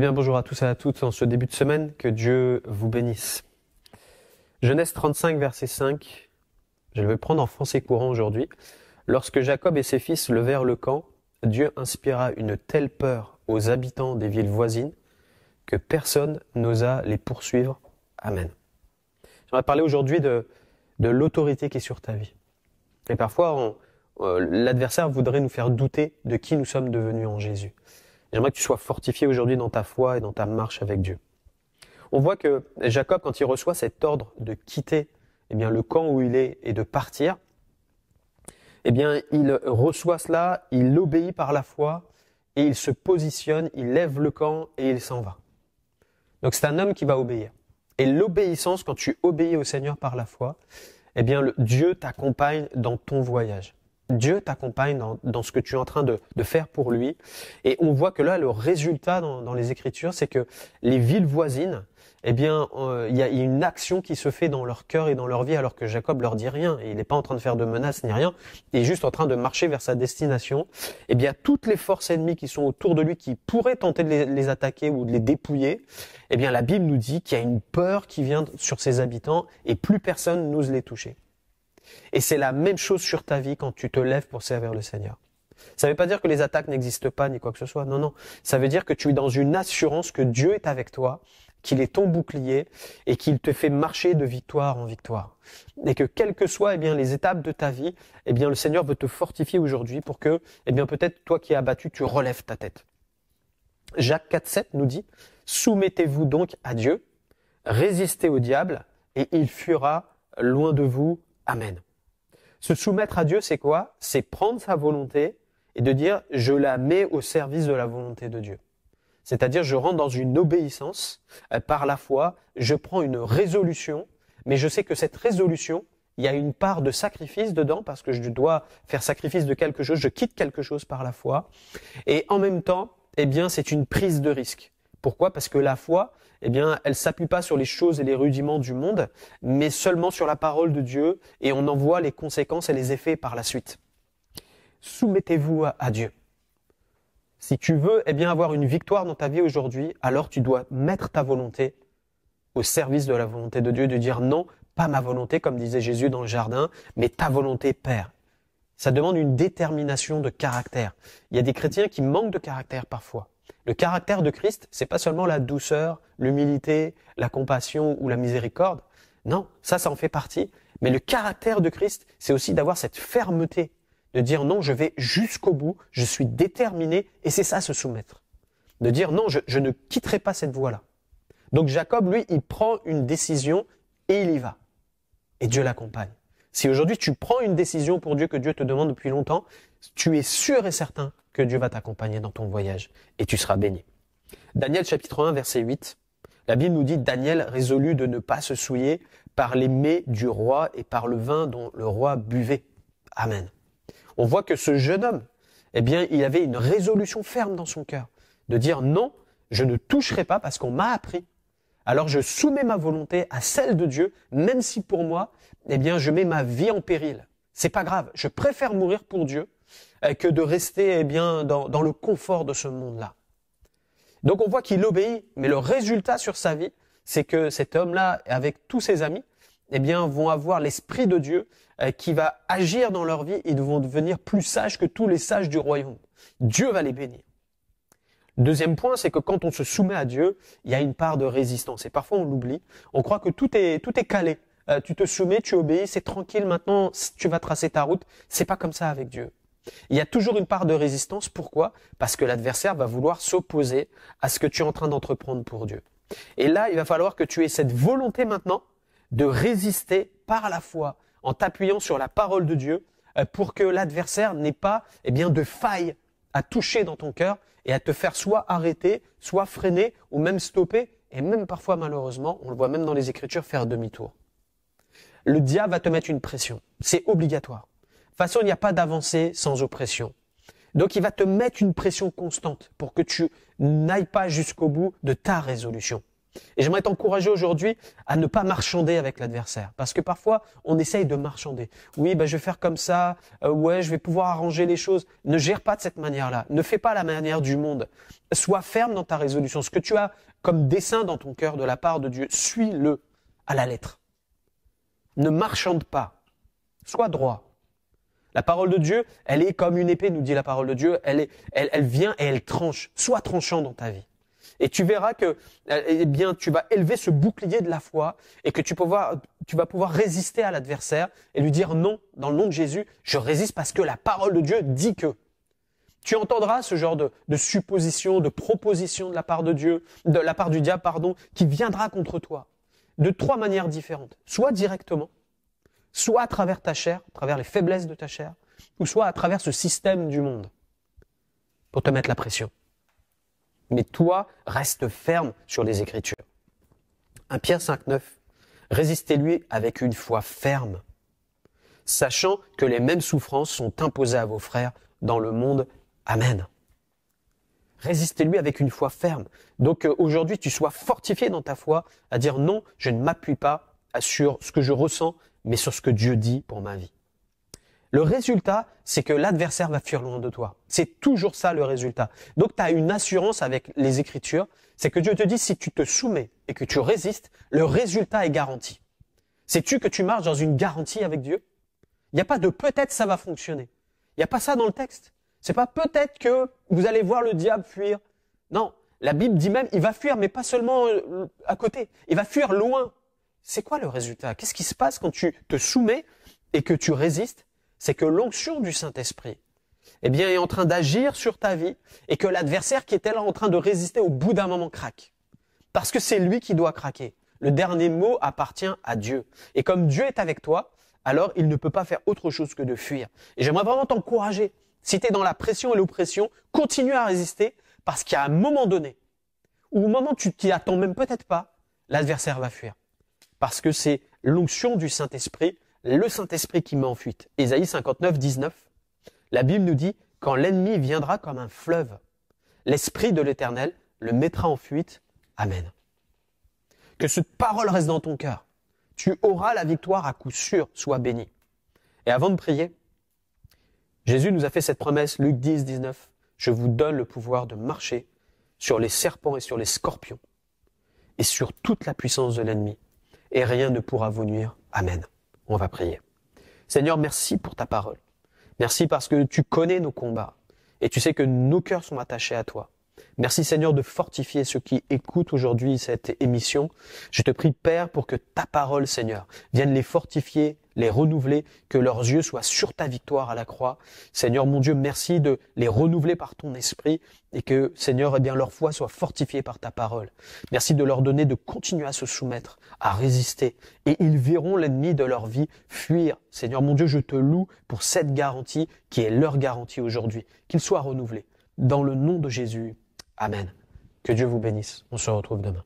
Eh bien, bonjour à tous et à toutes en ce début de semaine. Que Dieu vous bénisse. Genèse 35, verset 5. Je vais prendre en français courant aujourd'hui. Lorsque Jacob et ses fils levèrent le camp, Dieu inspira une telle peur aux habitants des villes voisines que personne n'osa les poursuivre. Amen. va parler aujourd'hui de, de l'autorité qui est sur ta vie. Et parfois, euh, l'adversaire voudrait nous faire douter de qui nous sommes devenus en Jésus. J'aimerais que tu sois fortifié aujourd'hui dans ta foi et dans ta marche avec Dieu. On voit que Jacob, quand il reçoit cet ordre de quitter eh bien, le camp où il est et de partir, eh bien, il reçoit cela, il obéit par la foi et il se positionne, il lève le camp et il s'en va. Donc c'est un homme qui va obéir. Et l'obéissance, quand tu obéis au Seigneur par la foi, eh bien, le, Dieu t'accompagne dans ton voyage. Dieu t'accompagne dans, dans, ce que tu es en train de, de, faire pour lui. Et on voit que là, le résultat dans, dans les Écritures, c'est que les villes voisines, eh bien, euh, il y, a une action qui se fait dans leur cœur et dans leur vie, alors que Jacob leur dit rien. il n'est pas en train de faire de menaces ni rien. Il est juste en train de marcher vers sa destination. Eh bien, toutes les forces ennemies qui sont autour de lui, qui pourraient tenter de les, attaquer ou de les dépouiller, eh bien, la Bible nous dit qu'il y a une peur qui vient sur ses habitants et plus personne n'ose les toucher. Et c'est la même chose sur ta vie quand tu te lèves pour servir le Seigneur. Ça ne veut pas dire que les attaques n'existent pas ni quoi que ce soit. Non, non. Ça veut dire que tu es dans une assurance que Dieu est avec toi, qu'il est ton bouclier et qu'il te fait marcher de victoire en victoire. Et que quelles que soient eh bien les étapes de ta vie, eh bien le Seigneur veut te fortifier aujourd'hui pour que eh bien peut-être toi qui es abattu, tu relèves ta tête. Jacques 4:7 nous dit soumettez-vous donc à Dieu, résistez au diable et il fuira loin de vous Amen. Se soumettre à Dieu, c'est quoi C'est prendre sa volonté et de dire je la mets au service de la volonté de Dieu. C'est-à-dire je rentre dans une obéissance euh, par la foi, je prends une résolution, mais je sais que cette résolution, il y a une part de sacrifice dedans parce que je dois faire sacrifice de quelque chose, je quitte quelque chose par la foi. Et en même temps, eh bien, c'est une prise de risque. Pourquoi Parce que la foi, eh bien, elle s'appuie pas sur les choses et les rudiments du monde, mais seulement sur la parole de Dieu, et on en voit les conséquences et les effets par la suite. Soumettez-vous à, Dieu. Si tu veux, eh bien, avoir une victoire dans ta vie aujourd'hui, alors tu dois mettre ta volonté au service de la volonté de Dieu, de dire non, pas ma volonté, comme disait Jésus dans le jardin, mais ta volonté, Père. Ça demande une détermination de caractère. Il y a des chrétiens qui manquent de caractère parfois. Le caractère de Christ, c'est pas seulement la douceur, l'humilité, la compassion ou la miséricorde. Non, ça, ça en fait partie. Mais le caractère de Christ, c'est aussi d'avoir cette fermeté, de dire non, je vais jusqu'au bout, je suis déterminé, et c'est ça se soumettre. De dire non, je, je ne quitterai pas cette voie-là. Donc Jacob, lui, il prend une décision et il y va. Et Dieu l'accompagne. Si aujourd'hui tu prends une décision pour Dieu que Dieu te demande depuis longtemps, tu es sûr et certain que Dieu va t'accompagner dans ton voyage et tu seras béni. Daniel chapitre 1 verset 8. La Bible nous dit Daniel résolut de ne pas se souiller par les mets du roi et par le vin dont le roi buvait. Amen. On voit que ce jeune homme, eh bien, il avait une résolution ferme dans son cœur de dire non, je ne toucherai pas parce qu'on m'a appris. Alors je soumets ma volonté à celle de Dieu, même si pour moi, eh bien, je mets ma vie en péril. C'est pas grave. Je préfère mourir pour Dieu euh, que de rester eh bien dans, le confort de ce monde-là. Donc on voit qu'il obéit, mais le résultat sur sa vie, c'est que cet homme-là, avec tous ses amis, eh bien, vont avoir l'esprit de Dieu euh, qui va agir dans leur vie Ils vont devenir plus sages que tous les sages du royaume. Dieu va les bénir. Deuxième point, c'est que quand on se soumet à Dieu, il y a une part de résistance. Et parfois, on l'oublie. On croit que tout est tout est calé. Euh, tu te soumets, tu obéis, c'est tranquille. Maintenant, tu vas tracer ta route. C'est pas comme ça avec Dieu. Il y a toujours une part de résistance. Pourquoi Parce que l'adversaire va vouloir s'opposer à ce que tu es en train d'entreprendre pour Dieu. Et là, il va falloir que tu aies cette volonté maintenant de résister par la foi, en t'appuyant sur la parole de Dieu, euh, pour que l'adversaire n'ait pas eh bien, de faille à toucher dans ton cœur et à te faire soit arrêter, soit freiner, ou même stopper, et même parfois malheureusement, on le voit même dans les Écritures, faire demi-tour. Le diable va te mettre une pression, c'est obligatoire façon, il n'y a pas d'avancée sans oppression. Donc il va te mettre une pression constante pour que tu n'ailles pas jusqu'au bout de ta résolution. Et j'aimerais t'encourager aujourd'hui à ne pas marchander avec l'adversaire. Parce que parfois, on essaye de marchander. Oui, ben, je vais faire comme ça. Oui, euh, ouais, je vais pouvoir arranger les choses. Ne gère pas de cette manière-là. Ne fais pas la manière du monde. Sois ferme dans ta résolution. Ce que tu as comme dessein dans ton cœur de la part de Dieu, suis-le à la lettre. Ne marchande pas. Sois droit. La parole de Dieu, elle est comme une épée, nous dit la parole de Dieu. Elle, est, elle, vient et elle tranche. soit tranchant dans ta vie. Et tu verras que, euh, eh bien, tu vas élever ce bouclier de la foi et que tu, tu vas pouvoir résister à l'adversaire et lui dire non, dans le nom de Jésus, je résiste parce que la parole de Dieu dit que. Tu entendras ce genre de, de supposition, de proposition de la part de Dieu, de la part du diable, pardon, qui viendra contre toi. De trois manières différentes. Soit directement, soit à travers ta chair, à travers les faiblesses de ta chair, ou soit à travers ce système du monde, pour te mettre la pression. Mais toi, reste ferme sur les Écritures. 1 Pierre 5,9 Résistez-lui avec une foi ferme, sachant que les mêmes souffrances sont imposées à vos frères dans le monde. Amen. Résistez-lui avec une foi ferme. Donc euh, aujourd'hui, tu sois fortifié dans ta foi à dire non, je ne m'appuie pas sur ce que je ressens, mais sur ce que Dieu dit pour ma vie. Le résultat, c'est que l'adversaire va fuir loin de toi. C'est toujours ça le résultat. Donc tu as une assurance avec les Écritures, c'est que Dieu te dit, si tu te soumets et que tu résistes, le résultat est garanti. Sais-tu que tu marches dans une garantie avec Dieu Il n'y a pas de peut-être ça va fonctionner. Il n'y a pas ça dans le texte. C'est pas peut-être que vous allez voir le diable fuir. Non, la Bible dit même, il va fuir, mais pas seulement euh, à côté. Il va fuir loin c'est quoi le résultat Qu'est-ce qui se passe quand tu te soumets et que tu résistes C'est que l'onction du Saint-Esprit eh bien, est en train d'agir sur ta vie et que l'adversaire qui était là en train de résister au bout d'un moment craque. Parce que c'est lui qui doit craquer. Le dernier mot appartient à Dieu. Et comme Dieu est avec toi, alors il ne peut pas faire autre chose que de fuir. Et j'aimerais vraiment t'encourager. Si tu es dans la pression et l'oppression, continue à résister parce qu'il y a un moment donné, ou au moment où tu t'y attends même peut-être pas, l'adversaire va fuir parce que c'est l'onction du Saint-Esprit, le Saint-Esprit qui met en fuite. Ésaïe 59, 19, la Bible nous dit, quand l'ennemi viendra comme un fleuve, l'Esprit de l'Éternel le mettra en fuite. Amen. Que cette parole reste dans ton cœur. Tu auras la victoire à coup sûr, sois béni. Et avant de prier, Jésus nous a fait cette promesse, Luc 10, 19, je vous donne le pouvoir de marcher sur les serpents et sur les scorpions et sur toute la puissance de l'ennemi et rien ne pourra vous nuire. Amen. On va prier. Seigneur, merci pour ta parole. Merci parce que tu connais nos combats et tu sais que nos cœurs sont attachés à toi. Merci Seigneur de fortifier ceux qui écoutent aujourd'hui cette émission. Je te prie Père pour que ta parole Seigneur vienne les fortifier, les renouveler, que leurs yeux soient sur ta victoire à la croix. Seigneur mon Dieu, merci de les renouveler par ton esprit et que Seigneur, eh bien leur foi soit fortifiée par ta parole. Merci de leur donner de continuer à se soumettre, à résister et ils verront l'ennemi de leur vie fuir. Seigneur mon Dieu, je te loue pour cette garantie qui est leur garantie aujourd'hui, qu'ils soient renouvelés dans le nom de Jésus. Amen. Que Dieu vous bénisse. On se retrouve demain.